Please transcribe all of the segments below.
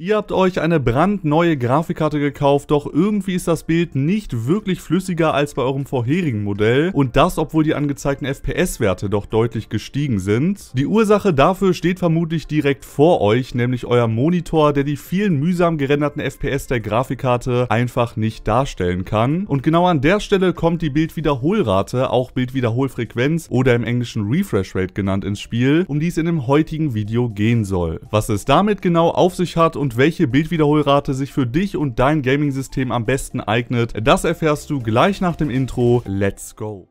Ihr habt euch eine brandneue Grafikkarte gekauft, doch irgendwie ist das Bild nicht wirklich flüssiger als bei eurem vorherigen Modell und das, obwohl die angezeigten FPS-Werte doch deutlich gestiegen sind. Die Ursache dafür steht vermutlich direkt vor euch, nämlich euer Monitor, der die vielen mühsam gerenderten FPS der Grafikkarte einfach nicht darstellen kann. Und genau an der Stelle kommt die Bildwiederholrate, auch Bildwiederholfrequenz oder im englischen Refresh Rate genannt ins Spiel, um die es in dem heutigen Video gehen soll. Was es damit genau auf sich hat und und welche Bildwiederholrate sich für dich und dein Gaming-System am besten eignet, das erfährst du gleich nach dem Intro. Let's go!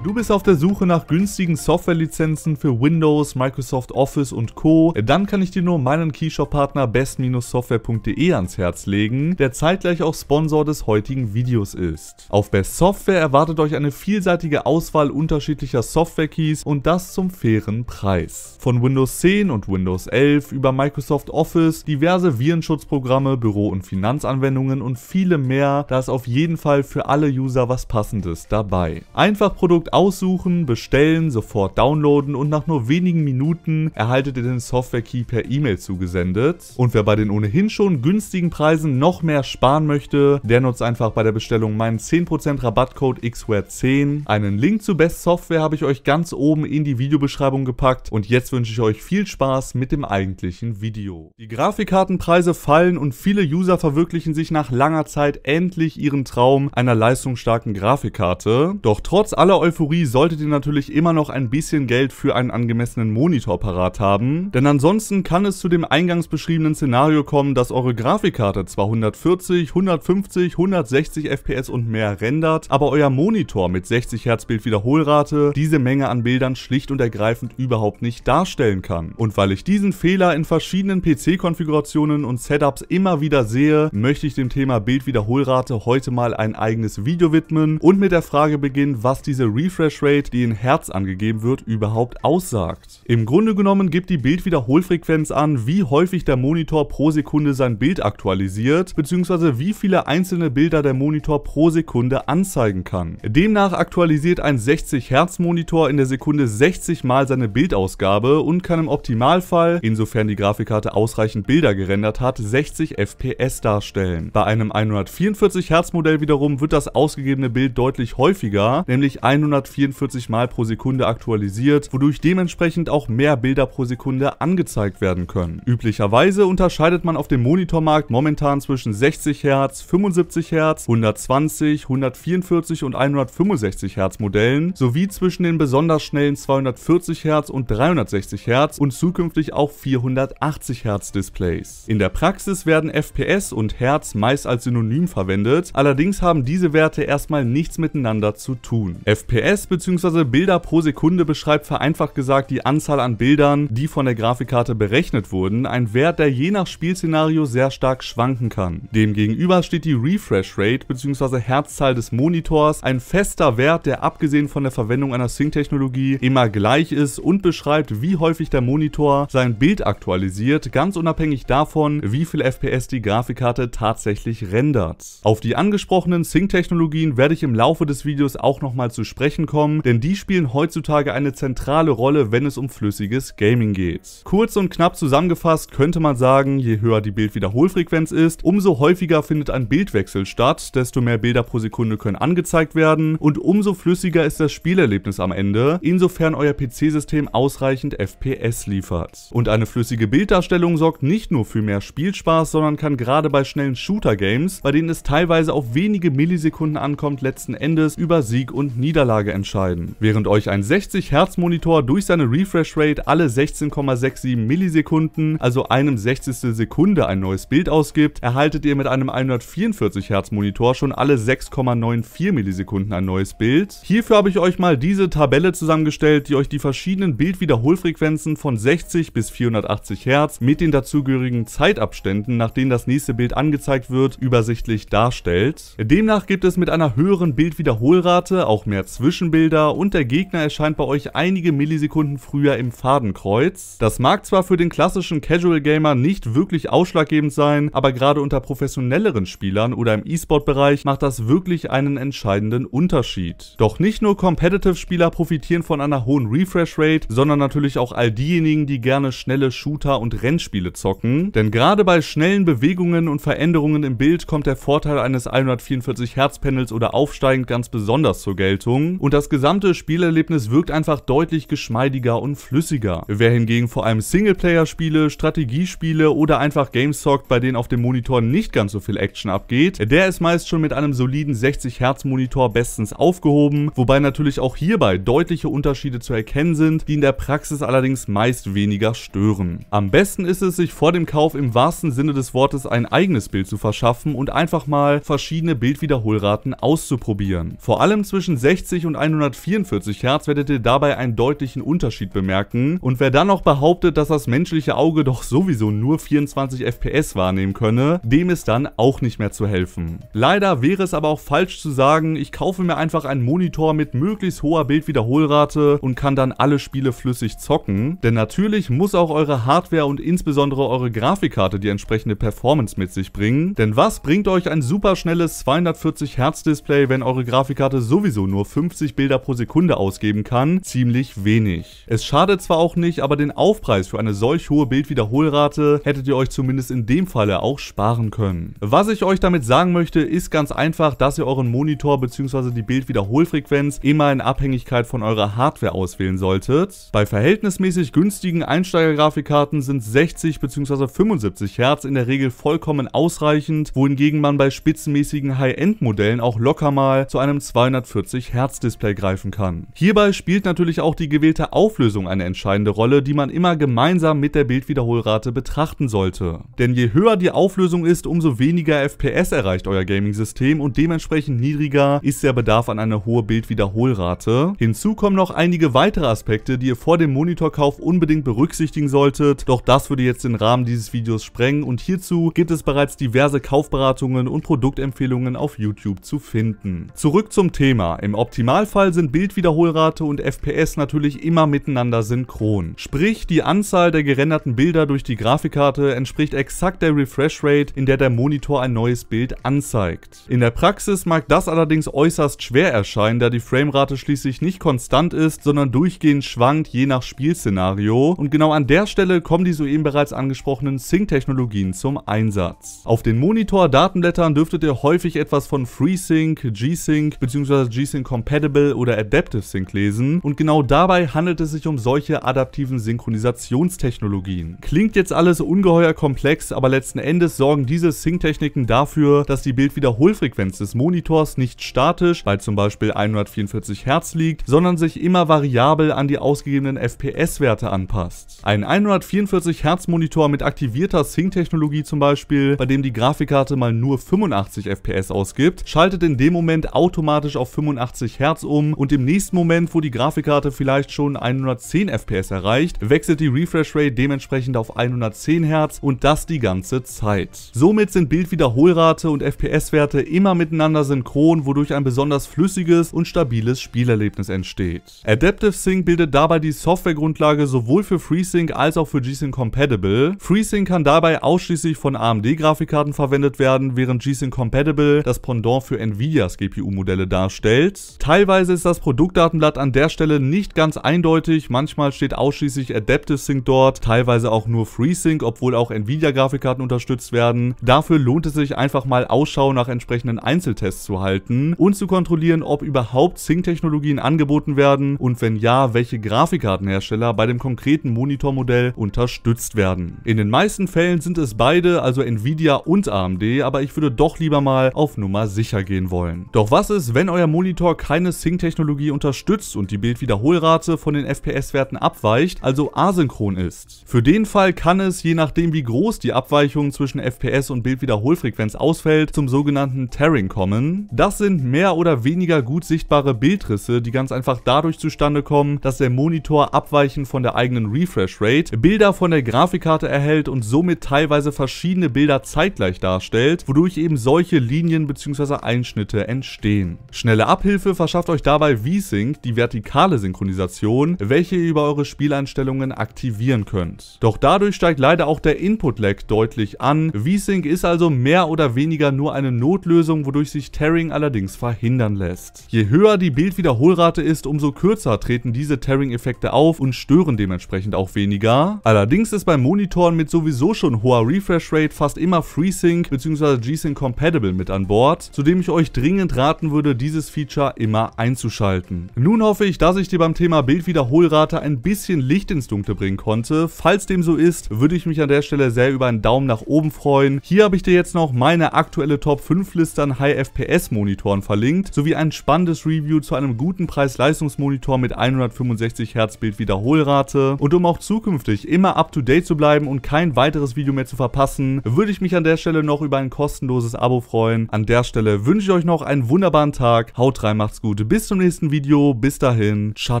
Du bist auf der Suche nach günstigen Softwarelizenzen für Windows, Microsoft Office und Co. Dann kann ich dir nur meinen Keyshop-Partner best-software.de ans Herz legen, der zeitgleich auch Sponsor des heutigen Videos ist. Auf Best Software erwartet euch eine vielseitige Auswahl unterschiedlicher Software-Keys und das zum fairen Preis. Von Windows 10 und Windows 11 über Microsoft Office, diverse Virenschutzprogramme, Büro- und Finanzanwendungen und viele mehr, da ist auf jeden Fall für alle User was passendes dabei. Einfach Produkt aussuchen, bestellen, sofort downloaden und nach nur wenigen Minuten erhaltet ihr den Software-Key per E-Mail zugesendet. Und wer bei den ohnehin schon günstigen Preisen noch mehr sparen möchte, der nutzt einfach bei der Bestellung meinen 10% Rabattcode XWare10. Einen Link zu Best Software habe ich euch ganz oben in die Videobeschreibung gepackt und jetzt wünsche ich euch viel Spaß mit dem eigentlichen Video. Die Grafikkartenpreise fallen und viele User verwirklichen sich nach langer Zeit endlich ihren Traum einer leistungsstarken Grafikkarte. Doch trotz aller Euphorie Euphorie solltet ihr natürlich immer noch ein bisschen Geld für einen angemessenen Monitor parat haben, denn ansonsten kann es zu dem eingangs beschriebenen Szenario kommen, dass eure Grafikkarte zwar 140, 150, 160 FPS und mehr rendert, aber euer Monitor mit 60 Hertz Bildwiederholrate diese Menge an Bildern schlicht und ergreifend überhaupt nicht darstellen kann. Und weil ich diesen Fehler in verschiedenen PC-Konfigurationen und Setups immer wieder sehe, möchte ich dem Thema Bildwiederholrate heute mal ein eigenes Video widmen und mit der Frage beginnen, was diese Refresh Refresh Rate, die in Hertz angegeben wird, überhaupt aussagt. Im Grunde genommen gibt die Bildwiederholfrequenz an, wie häufig der Monitor pro Sekunde sein Bild aktualisiert, bzw. wie viele einzelne Bilder der Monitor pro Sekunde anzeigen kann. Demnach aktualisiert ein 60 Hertz Monitor in der Sekunde 60 mal seine Bildausgabe und kann im Optimalfall, insofern die Grafikkarte ausreichend Bilder gerendert hat, 60 FPS darstellen. Bei einem 144 Hertz Modell wiederum wird das ausgegebene Bild deutlich häufiger, nämlich 100 144 Mal pro Sekunde aktualisiert, wodurch dementsprechend auch mehr Bilder pro Sekunde angezeigt werden können. Üblicherweise unterscheidet man auf dem Monitormarkt momentan zwischen 60 Hz, 75 Hz, 120, 144 und 165 Hz Modellen sowie zwischen den besonders schnellen 240 Hz und 360 Hz und zukünftig auch 480 Hz Displays. In der Praxis werden FPS und Hertz meist als Synonym verwendet, allerdings haben diese Werte erstmal nichts miteinander zu tun. FPS FPS bzw. Bilder pro Sekunde beschreibt vereinfacht gesagt die Anzahl an Bildern, die von der Grafikkarte berechnet wurden, ein Wert, der je nach Spielszenario sehr stark schwanken kann. Demgegenüber steht die Refresh Rate bzw. Herzzahl des Monitors, ein fester Wert, der abgesehen von der Verwendung einer Sync-Technologie immer gleich ist und beschreibt, wie häufig der Monitor sein Bild aktualisiert, ganz unabhängig davon, wie viel FPS die Grafikkarte tatsächlich rendert. Auf die angesprochenen Sync-Technologien werde ich im Laufe des Videos auch nochmal zu sprechen sprechen kommen, denn die spielen heutzutage eine zentrale Rolle, wenn es um flüssiges Gaming geht. Kurz und knapp zusammengefasst könnte man sagen, je höher die Bildwiederholfrequenz ist, umso häufiger findet ein Bildwechsel statt, desto mehr Bilder pro Sekunde können angezeigt werden und umso flüssiger ist das Spielerlebnis am Ende, insofern euer PC-System ausreichend FPS liefert. Und eine flüssige Bilddarstellung sorgt nicht nur für mehr Spielspaß, sondern kann gerade bei schnellen Shooter-Games, bei denen es teilweise auf wenige Millisekunden ankommt, letzten Endes über Sieg und Niederlage Auflage entscheiden. Während euch ein 60 Hertz Monitor durch seine Refresh Rate alle 16,67 Millisekunden, also einem 60. Sekunde ein neues Bild ausgibt, erhaltet ihr mit einem 144 Hertz Monitor schon alle 6,94 Millisekunden ein neues Bild. Hierfür habe ich euch mal diese Tabelle zusammengestellt, die euch die verschiedenen Bildwiederholfrequenzen von 60 bis 480 Hertz mit den dazugehörigen Zeitabständen, nach denen das nächste Bild angezeigt wird, übersichtlich darstellt. Demnach gibt es mit einer höheren Bildwiederholrate auch mehr Zwischen Zwischenbilder und der Gegner erscheint bei euch einige Millisekunden früher im Fadenkreuz. Das mag zwar für den klassischen Casual Gamer nicht wirklich ausschlaggebend sein, aber gerade unter professionelleren Spielern oder im E-Sport-Bereich macht das wirklich einen entscheidenden Unterschied. Doch nicht nur Competitive-Spieler profitieren von einer hohen Refresh-Rate, sondern natürlich auch all diejenigen, die gerne schnelle Shooter und Rennspiele zocken. Denn gerade bei schnellen Bewegungen und Veränderungen im Bild kommt der Vorteil eines 144 hertz Panels oder aufsteigend ganz besonders zur Geltung und das gesamte Spielerlebnis wirkt einfach deutlich geschmeidiger und flüssiger. Wer hingegen vor allem Singleplayer-Spiele, Strategiespiele oder einfach Games zockt, bei denen auf dem Monitor nicht ganz so viel Action abgeht, der ist meist schon mit einem soliden 60 Hertz Monitor bestens aufgehoben, wobei natürlich auch hierbei deutliche Unterschiede zu erkennen sind, die in der Praxis allerdings meist weniger stören. Am besten ist es, sich vor dem Kauf im wahrsten Sinne des Wortes ein eigenes Bild zu verschaffen und einfach mal verschiedene Bildwiederholraten auszuprobieren. Vor allem zwischen 60 und und 144 Hertz werdet ihr dabei einen deutlichen Unterschied bemerken und wer dann noch behauptet, dass das menschliche Auge doch sowieso nur 24 FPS wahrnehmen könne, dem ist dann auch nicht mehr zu helfen. Leider wäre es aber auch falsch zu sagen, ich kaufe mir einfach einen Monitor mit möglichst hoher Bildwiederholrate und kann dann alle Spiele flüssig zocken, denn natürlich muss auch eure Hardware und insbesondere eure Grafikkarte die entsprechende Performance mit sich bringen, denn was bringt euch ein superschnelles 240 Hertz Display, wenn eure Grafikkarte sowieso nur 50 50 Bilder pro Sekunde ausgeben kann, ziemlich wenig. Es schadet zwar auch nicht, aber den Aufpreis für eine solch hohe Bildwiederholrate hättet ihr euch zumindest in dem Falle auch sparen können. Was ich euch damit sagen möchte, ist ganz einfach, dass ihr euren Monitor bzw. die Bildwiederholfrequenz immer in Abhängigkeit von eurer Hardware auswählen solltet. Bei verhältnismäßig günstigen Einsteigergrafikkarten sind 60 bzw. 75 Hertz in der Regel vollkommen ausreichend, wohingegen man bei spitzenmäßigen High-End-Modellen auch locker mal zu einem 240 Hertz Display greifen kann. Hierbei spielt natürlich auch die gewählte Auflösung eine entscheidende Rolle, die man immer gemeinsam mit der Bildwiederholrate betrachten sollte. Denn je höher die Auflösung ist, umso weniger FPS erreicht euer Gaming-System und dementsprechend niedriger ist der Bedarf an eine hohe Bildwiederholrate. Hinzu kommen noch einige weitere Aspekte, die ihr vor dem Monitorkauf unbedingt berücksichtigen solltet, doch das würde jetzt den Rahmen dieses Videos sprengen und hierzu gibt es bereits diverse Kaufberatungen und Produktempfehlungen auf YouTube zu finden. Zurück zum Thema. Im optimalen Normalfall sind Bildwiederholrate und FPS natürlich immer miteinander synchron. Sprich, die Anzahl der gerenderten Bilder durch die Grafikkarte entspricht exakt der Refresh Rate, in der der Monitor ein neues Bild anzeigt. In der Praxis mag das allerdings äußerst schwer erscheinen, da die Framerate schließlich nicht konstant ist, sondern durchgehend schwankt je nach Spielszenario und genau an der Stelle kommen die soeben bereits angesprochenen Sync-Technologien zum Einsatz. Auf den Monitor-Datenblättern dürftet ihr häufig etwas von FreeSync, G-Sync bzw. G-Sync Compatible Editable oder Adaptive Sync lesen und genau dabei handelt es sich um solche adaptiven Synchronisationstechnologien. Klingt jetzt alles ungeheuer komplex, aber letzten Endes sorgen diese Sync-Techniken dafür, dass die Bildwiederholfrequenz des Monitors nicht statisch bei zum Beispiel 144 Hertz liegt, sondern sich immer variabel an die ausgegebenen FPS-Werte anpasst. Ein 144 Hertz Monitor mit aktivierter Sync-Technologie zum Beispiel, bei dem die Grafikkarte mal nur 85 FPS ausgibt, schaltet in dem Moment automatisch auf 85 Hertz Hertz um und im nächsten Moment, wo die Grafikkarte vielleicht schon 110 FPS erreicht, wechselt die Refresh Rate dementsprechend auf 110 Hertz und das die ganze Zeit. Somit sind Bildwiederholrate und FPS-Werte immer miteinander synchron, wodurch ein besonders flüssiges und stabiles Spielerlebnis entsteht. Adaptive Sync bildet dabei die Softwaregrundlage sowohl für FreeSync als auch für G-Sync Compatible. FreeSync kann dabei ausschließlich von AMD-Grafikkarten verwendet werden, während G-Sync Compatible das Pendant für Nvidias GPU-Modelle darstellt. Teil Teilweise ist das Produktdatenblatt an der Stelle nicht ganz eindeutig, manchmal steht ausschließlich Adaptive Sync dort, teilweise auch nur FreeSync, obwohl auch Nvidia-Grafikkarten unterstützt werden. Dafür lohnt es sich einfach mal Ausschau nach entsprechenden Einzeltests zu halten und zu kontrollieren, ob überhaupt Sync-Technologien angeboten werden und wenn ja, welche Grafikkartenhersteller bei dem konkreten Monitormodell unterstützt werden. In den meisten Fällen sind es beide, also Nvidia und AMD, aber ich würde doch lieber mal auf Nummer sicher gehen wollen. Doch was ist, wenn euer Monitor keine Sync-Technologie unterstützt und die Bildwiederholrate von den FPS-Werten abweicht, also asynchron ist. Für den Fall kann es, je nachdem wie groß die Abweichung zwischen FPS und Bildwiederholfrequenz ausfällt, zum sogenannten Tearing kommen. Das sind mehr oder weniger gut sichtbare Bildrisse, die ganz einfach dadurch zustande kommen, dass der Monitor abweichend von der eigenen Refresh-Rate Bilder von der Grafikkarte erhält und somit teilweise verschiedene Bilder zeitgleich darstellt, wodurch eben solche Linien bzw. Einschnitte entstehen. Schnelle Abhilfe verschafft verschafft euch dabei V-Sync die vertikale Synchronisation, welche ihr über eure Spieleinstellungen aktivieren könnt. Doch dadurch steigt leider auch der Input-Lag deutlich an. V-Sync ist also mehr oder weniger nur eine Notlösung, wodurch sich Tearing allerdings verhindern lässt. Je höher die Bildwiederholrate ist, umso kürzer treten diese Tearing-Effekte auf und stören dementsprechend auch weniger. Allerdings ist bei Monitoren mit sowieso schon hoher Refresh-Rate fast immer FreeSync bzw. G-Sync compatible mit an Bord, zu dem ich euch dringend raten würde, dieses Feature immer einzuschalten. Nun hoffe ich, dass ich dir beim Thema Bildwiederholrate ein bisschen Licht ins Dunkle bringen konnte. Falls dem so ist, würde ich mich an der Stelle sehr über einen Daumen nach oben freuen. Hier habe ich dir jetzt noch meine aktuelle Top 5 Liste an High FPS Monitoren verlinkt, sowie ein spannendes Review zu einem guten Preis-Leistungsmonitor mit 165 Hertz Bildwiederholrate. Und um auch zukünftig immer up to date zu bleiben und kein weiteres Video mehr zu verpassen, würde ich mich an der Stelle noch über ein kostenloses Abo freuen. An der Stelle wünsche ich euch noch einen wunderbaren Tag. Haut rein, macht's gut bis zum nächsten Video. Bis dahin. Ciao,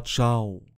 ciao.